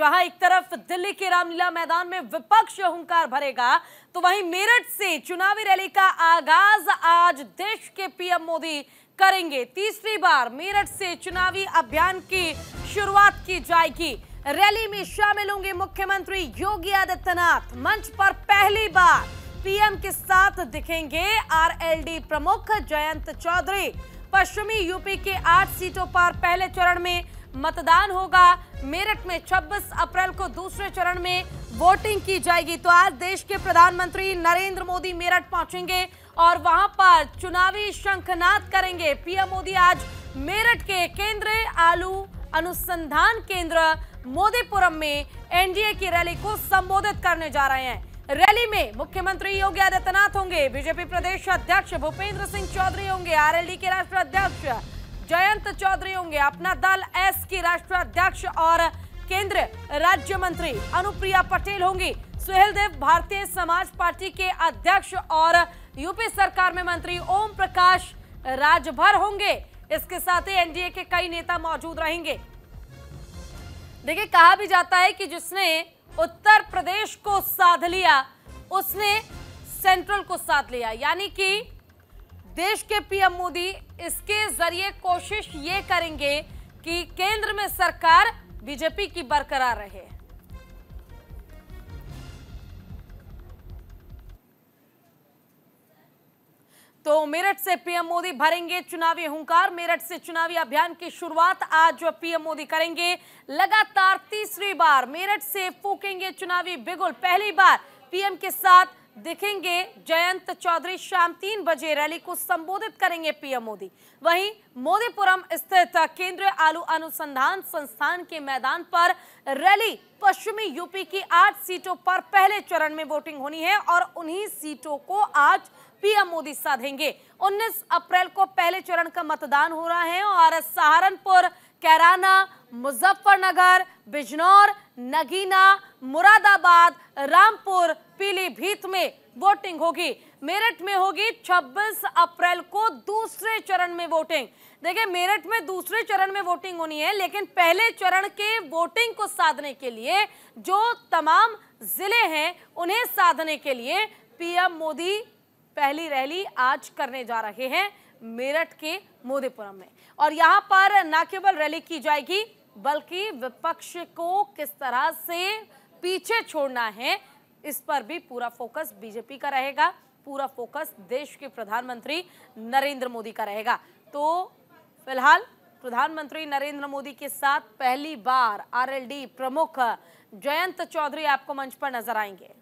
जहां एक तरफ दिल्ली के रामलीला मैदान में विपक्ष हुंकार भरेगा तो वहीं मेरठ से चुनावी रैली का आगाज आज देश के पीएम मोदी करेंगे तीसरी बार मेरठ से चुनावी अभियान की शुरुआत की जाएगी रैली में शामिल होंगे मुख्यमंत्री योगी आदित्यनाथ मंच पर पहली बार पीएम के साथ दिखेंगे आरएलडी प्रमुख जयंत चौधरी पश्चिमी यूपी के आठ सीटों पर पहले चरण में मतदान होगा मेरठ में 26 अप्रैल को दूसरे चरण में वोटिंग की जाएगी तो आज देश के प्रधानमंत्री नरेंद्र मोदी मेरठ पहुंचेंगे और वहां पर चुनावी शंखनाद करेंगे पीएम मोदी आज मेरठ के केंद्रीय आलू अनुसंधान केंद्र मोदीपुरम में एनडीए की रैली को संबोधित करने जा रहे हैं रैली में मुख्यमंत्री योगी आदित्यनाथ होंगे बीजेपी प्रदेश अध्यक्ष भूपेंद्र सिंह चौधरी होंगे आरएलडी के राष्ट्रीय अध्यक्ष जयंत चौधरी होंगे अपना दल एस की राष्ट्रीय अध्यक्ष और केंद्र राज्य मंत्री अनुप्रिया पटेल होंगी सुहेल देव भारतीय समाज पार्टी के अध्यक्ष और यूपी सरकार में मंत्री ओम प्रकाश राजभर होंगे इसके साथ ही एनडीए के कई नेता मौजूद रहेंगे देखिए कहा भी जाता है कि जिसने उत्तर प्रदेश को साध लिया उसने सेंट्रल को साध लिया यानी कि देश के पीएम मोदी इसके जरिए कोशिश ये करेंगे कि केंद्र में सरकार बीजेपी की बरकरार रहे तो मेरठ से पीएम मोदी भरेंगे चुनावी हुंकार मेरठ से चुनावी अभियान की शुरुआत आज जो पीएम मोदी करेंगे लगातार तीसरी बार मेरठ से फूकेंगे चुनावी बिगुल पहली बार पीएम के साथ दिखेंगे जयंत चौधरी शाम तीन बजे रैली को संबोधित करेंगे पीएम मोदी वहीं मोदीपुरम स्थित केंद्रीय आलू अनुसंधान संस्थान के मैदान पर रैली पश्चिमी यूपी की आठ सीटों पर पहले चरण में वोटिंग होनी है और उन्हीं सीटों को आज पीएम मोदी साधेंगे 19 अप्रैल को पहले चरण का मतदान हो रहा है और सहारनपुर कैराना मुजफ्फरनगर बिजनौर नगीना मुरादाबाद रामपुर पीलीभीत में वोटिंग होगी मेरठ में होगी 26 अप्रैल को दूसरे चरण में वोटिंग देखिए मेरठ में दूसरे चरण में वोटिंग होनी है लेकिन पहले चरण के वोटिंग को साधने के लिए जो तमाम जिले हैं उन्हें साधने के लिए पीएम मोदी पहली रैली आज करने जा रहे हैं मेरठ के मोदीपुरम में और यहां पर न केवल रैली की जाएगी बल्कि विपक्ष को किस तरह से पीछे छोड़ना है इस पर भी पूरा फोकस बीजेपी का रहेगा पूरा फोकस देश के प्रधानमंत्री नरेंद्र मोदी का रहेगा तो फिलहाल प्रधानमंत्री नरेंद्र मोदी के साथ पहली बार आरएलडी प्रमुख जयंत चौधरी आपको मंच पर नजर आएंगे